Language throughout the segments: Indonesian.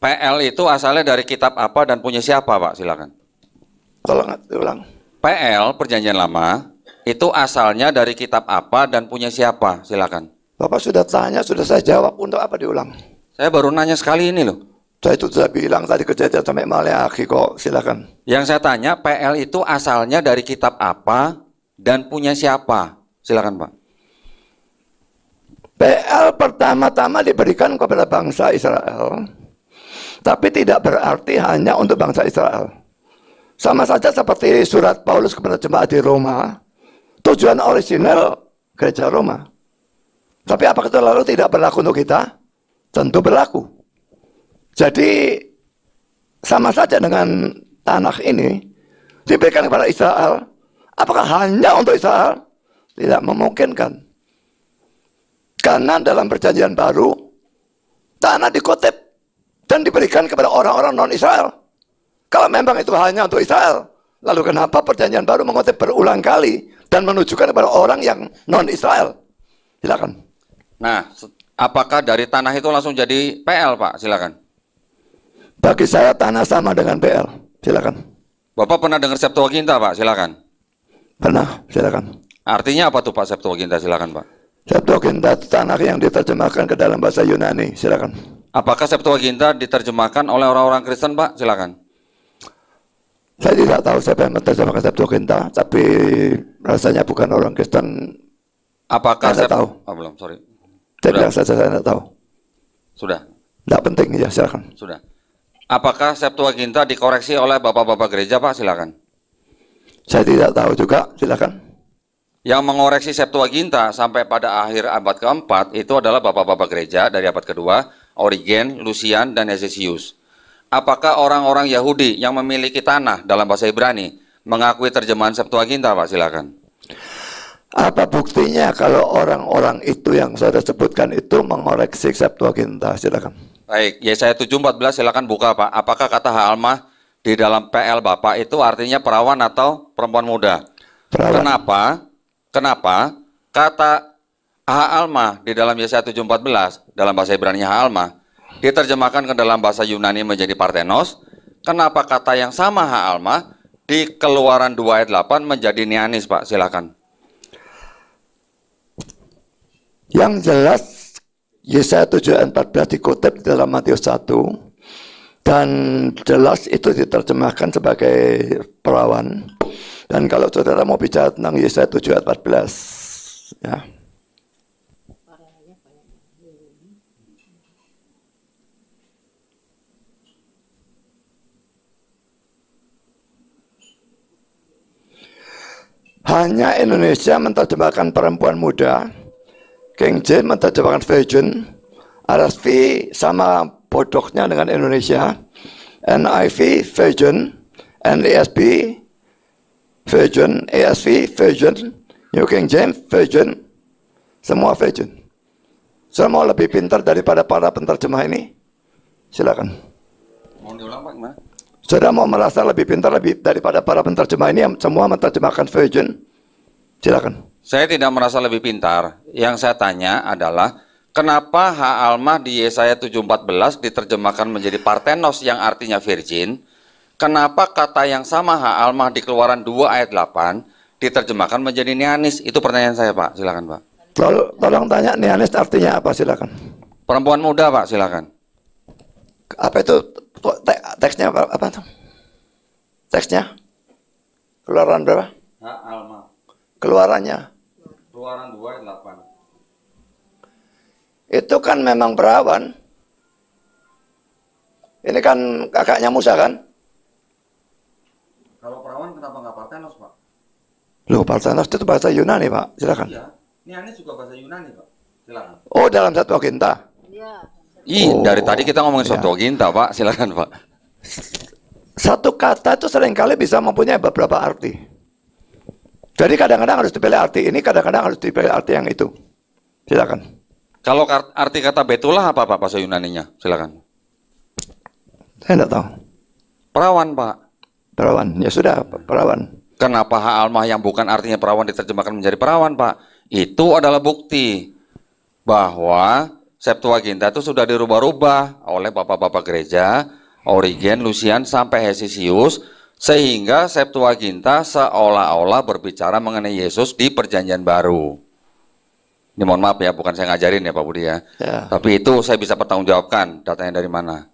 PL itu asalnya dari kitab apa dan punya siapa, Pak? Silakan. Tolong ulang. PL Perjanjian Lama itu asalnya dari kitab apa dan punya siapa? Silakan. Bapak sudah tanya, sudah saya jawab. Untuk apa diulang? Saya baru nanya sekali ini loh. Saya itu sudah bilang tadi kejadian sampai Maleakhi kok, silakan. Yang saya tanya, PL itu asalnya dari kitab apa dan punya siapa? Silakan Pak. PL pertama-tama diberikan kepada bangsa Israel tapi tidak berarti hanya untuk bangsa Israel. Sama saja seperti surat Paulus kepada jemaat di Roma, tujuan orisinal gereja Roma. Tapi apakah itu lalu tidak berlaku untuk kita? Tentu berlaku. Jadi sama saja dengan tanah ini diberikan kepada Israel, apakah hanya untuk Israel? Tidak memungkinkan. Karena dalam perjanjian baru, tanah dikotip diberikan kepada orang-orang non-Israel. Kalau memang itu hanya untuk Israel, lalu kenapa perjanjian baru mengutip berulang kali dan menunjukkan kepada orang yang non-Israel? Silakan. Nah, apakah dari tanah itu langsung jadi PL, Pak? Silakan. Bagi saya tanah sama dengan PL. Silakan. Bapak pernah dengar Septuaginta, Pak? Silakan. Pernah, silakan. Artinya apa tuh Pak Septuaginta? Silakan, Pak. Septuaginta tanah yang diterjemahkan ke dalam bahasa Yunani. Silakan. Apakah Septuaginta diterjemahkan oleh orang-orang Kristen, Pak? Silakan. Saya tidak tahu siapa yang menerjemahkan Septuaginta, tapi rasanya bukan orang Kristen. Apakah saya tahu? Oh, belum, sorry. Saya bilang saja saya tidak tahu. Sudah. Tidak penting ya, silakan. Sudah. Apakah Septuaginta dikoreksi oleh bapak-bapak gereja, Pak? Silakan. Saya tidak tahu juga, silakan. Yang mengoreksi Septuaginta sampai pada akhir abad keempat itu adalah bapak-bapak gereja dari abad kedua Origen, Lucian, dan Hesesius. Apakah orang-orang Yahudi yang memiliki tanah dalam bahasa Ibrani mengakui terjemahan Septuaginta, Pak? Silakan. Apa buktinya kalau orang-orang itu yang saya sebutkan itu mengoreksi Septuaginta? Silakan. Baik, Yesaya 7:14 silakan buka, Pak. Apakah kata Halmah di dalam PL Bapak itu artinya perawan atau perempuan muda? Perawan. Kenapa? Kenapa kata Alma di dalam Yesaya 7:14 dalam bahasa Ibrani Alma diterjemahkan ke dalam bahasa Yunani menjadi Parthenos. Kenapa kata yang sama Alma di Keluaran 2 ayat 8 menjadi Nianis, Pak? Silakan. Yang jelas Yesaya 714 dikutip di dikutip dalam Matius 1 dan jelas itu diterjemahkan sebagai perawan. Dan kalau saudara mau bicara tentang Yesaya 714 ya Hanya Indonesia menerjemahkan perempuan muda, King James menerjemahkan virgin, RSV sama bodohnya dengan Indonesia, NIV virgin, NESP virgin, ESV virgin, New King James virgin, semua virgin. Semua lebih pintar daripada para penterjemah ini. Silakan. Mau diulang Pak gimana? Saudara mau merasa lebih pintar lebih daripada para penterjemah ini yang semua menterjemahkan Virgin? Silakan. Saya tidak merasa lebih pintar. Yang saya tanya adalah kenapa H Almah di Yesaya 7:14 diterjemahkan menjadi Partenos yang artinya Virgin? Kenapa kata yang sama H Almah di Keluaran 2 ayat 8 diterjemahkan menjadi Nianis Itu pertanyaan saya, Pak. Silakan, Pak. Tol tolong tanya Nianis artinya apa, silakan. Perempuan muda, Pak, silakan. Apa itu te teksnya apa, apa tuh? Teksnya? Keluaran berapa? alma. Keluarannya? Keluaran 2 8. Itu kan memang perawan. Ini kan kakaknya Musa kan? Kalau perawan kenapa nggak Partenos, Pak? Loh, Partenos itu bahasa Yunani, Pak. Silakan. Iya. Ini juga bahasa Yunani, Pak. Silakan. Oh, dalam satu Agenda? Iya. Ih, oh. dari tadi kita ngomongin iya. soto ya. ginta, Pak. Silakan, Pak. Satu kata itu seringkali bisa mempunyai beberapa arti. Jadi kadang-kadang harus dipilih arti ini, kadang-kadang harus dipilih arti yang itu. Silakan. Kalau arti kata betulah apa Pak bahasa Yunaninya? Silakan. Saya tidak tahu. Perawan Pak. Perawan, ya sudah perawan. Kenapa hal almah yang bukan artinya perawan diterjemahkan menjadi perawan Pak? Itu adalah bukti bahwa Septuaginta itu sudah dirubah-rubah oleh bapak-bapak gereja, Origen, Lucian, sampai Hesisius, sehingga Septuaginta seolah-olah berbicara mengenai Yesus di perjanjian baru. Ini mohon maaf ya, bukan saya ngajarin ya Pak Budi ya. ya. Tapi itu saya bisa pertanggungjawabkan datanya dari mana.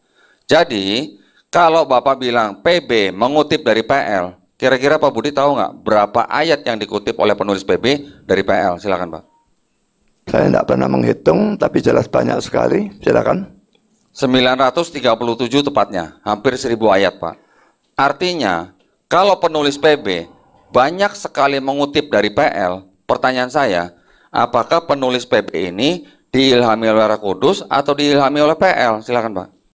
Jadi, kalau Bapak bilang PB mengutip dari PL, kira-kira Pak Budi tahu nggak berapa ayat yang dikutip oleh penulis PB dari PL? Silakan Pak. Saya tidak pernah menghitung, tapi jelas banyak sekali. Silakan. 937 tepatnya, hampir 1000 ayat Pak. Artinya, kalau penulis PB banyak sekali mengutip dari PL, pertanyaan saya, apakah penulis PB ini diilhami oleh Roh Kudus atau diilhami oleh PL? Silakan Pak.